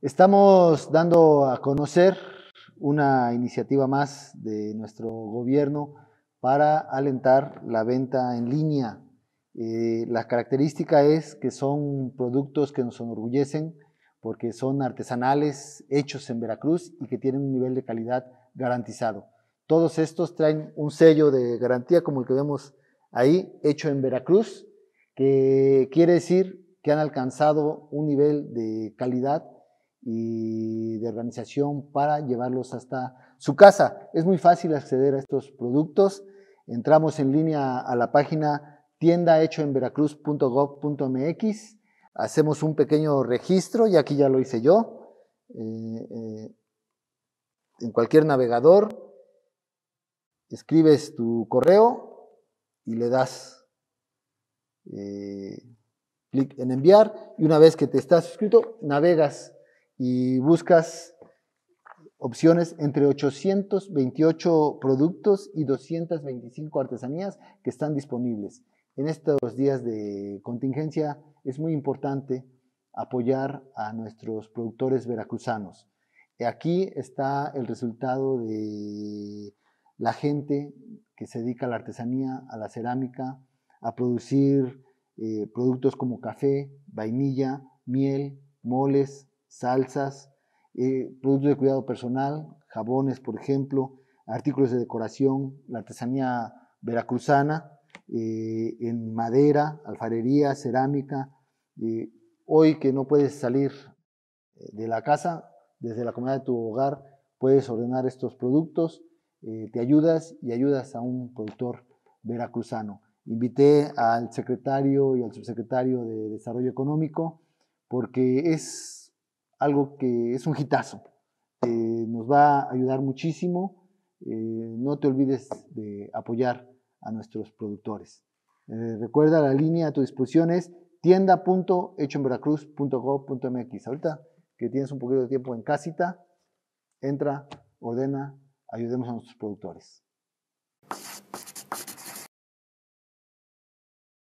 Estamos dando a conocer una iniciativa más de nuestro gobierno para alentar la venta en línea. Eh, la característica es que son productos que nos enorgullecen porque son artesanales, hechos en Veracruz y que tienen un nivel de calidad garantizado. Todos estos traen un sello de garantía como el que vemos ahí, hecho en Veracruz, que quiere decir que han alcanzado un nivel de calidad y de organización para llevarlos hasta su casa. Es muy fácil acceder a estos productos. Entramos en línea a la página tienda tiendahechoenveracruz.gov.mx, hacemos un pequeño registro, y aquí ya lo hice yo, eh, eh, en cualquier navegador, escribes tu correo y le das eh, clic en enviar y una vez que te estás suscrito, navegas y buscas opciones entre 828 productos y 225 artesanías que están disponibles. En estos días de contingencia es muy importante apoyar a nuestros productores veracruzanos. Aquí está el resultado de la gente que se dedica a la artesanía, a la cerámica, a producir eh, productos como café, vainilla, miel, moles, salsas, eh, productos de cuidado personal, jabones, por ejemplo, artículos de decoración, la artesanía veracruzana, eh, en madera, alfarería, cerámica. Eh, hoy que no puedes salir de la casa, desde la comunidad de tu hogar, puedes ordenar estos productos, te ayudas y ayudas a un productor veracruzano. Invité al secretario y al subsecretario de Desarrollo Económico porque es algo que es un hitazo. Eh, nos va a ayudar muchísimo. Eh, no te olvides de apoyar a nuestros productores. Eh, recuerda la línea a tu disposición es tienda.hechoenveracruz.gov.mx. Ahorita que tienes un poquito de tiempo en casita, entra, ordena, ayudemos a nuestros productores.